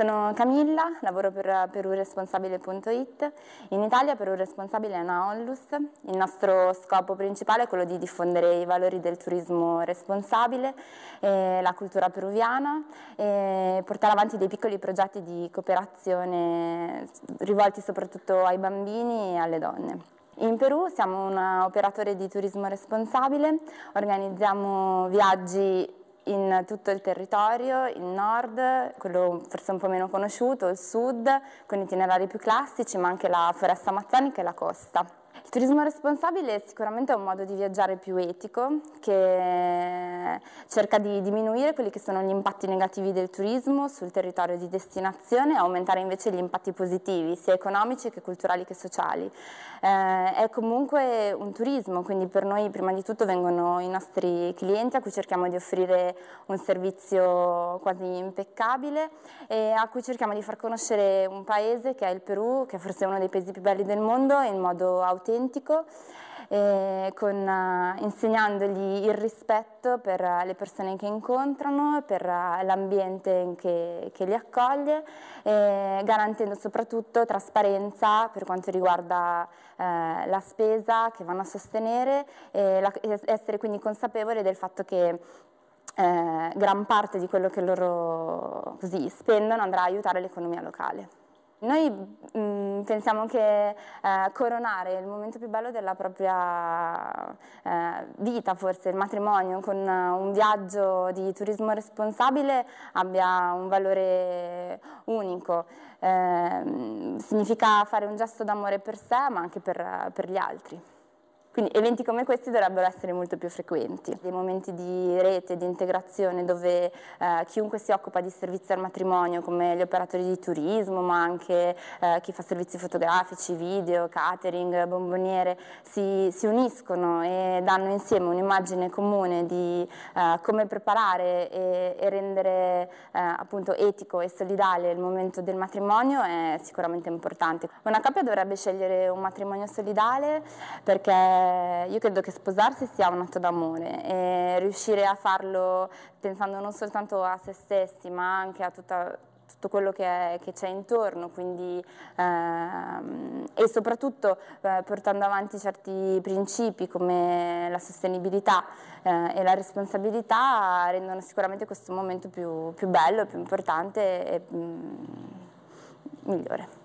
Sono Camilla, lavoro per peruresponsabile.it. In Italia responsabile è una onlus. Il nostro scopo principale è quello di diffondere i valori del turismo responsabile, la cultura peruviana e portare avanti dei piccoli progetti di cooperazione rivolti soprattutto ai bambini e alle donne. In Perù siamo un operatore di turismo responsabile, organizziamo viaggi in tutto il territorio, il nord, quello forse un po' meno conosciuto, il sud, con itinerari più classici, ma anche la foresta amazzonica e la costa. Il turismo responsabile è sicuramente un modo di viaggiare più etico che cerca di diminuire quelli che sono gli impatti negativi del turismo sul territorio di destinazione e aumentare invece gli impatti positivi sia economici che culturali che sociali. Eh, è comunque un turismo, quindi per noi prima di tutto vengono i nostri clienti a cui cerchiamo di offrire un servizio quasi impeccabile e a cui cerchiamo di far conoscere un paese che è il Perù, che è forse uno dei paesi più belli del mondo in modo autentico autentico, eh, con, eh, insegnandogli il rispetto per eh, le persone che incontrano, per eh, l'ambiente che, che, li accoglie, eh, garantendo soprattutto trasparenza per quanto riguarda la spesa che vanno a sostenere, la, essere quindi consapevoli del fatto che eh, gran parte di quello che loro così, spendono andrà a aiutare l'economia locale. Noi mh, mm, pensiamo che eh, coronare il momento più bello della propria eh, vita, forse il matrimonio, con un viaggio di turismo responsabile abbia un valore unico. Eh, significa fare un gesto d'amore per sé ma anche per, per gli altri. Quindi eventi come questi dovrebbero essere molto più frequenti. Dei momenti di rete, di integrazione dove eh, chiunque si occupa di servizi al matrimonio come gli operatori di turismo ma anche eh, chi fa servizi fotografici, video, catering, bomboniere si, si uniscono e danno insieme un'immagine comune di eh, come preparare e, e rendere eh, appunto etico e solidale il momento del matrimonio è sicuramente importante. Una coppia dovrebbe scegliere un matrimonio solidale perché eh, io credo che sposarsi sia un atto d'amore e riuscire a farlo pensando non soltanto a se stessi ma anche a tutta, tutto quello che, c'è intorno quindi, ehm, e soprattutto eh, portando avanti certi principi come la sostenibilità eh, e la responsabilità rendono sicuramente questo momento più, più bello, più importante e mh, mm, migliore.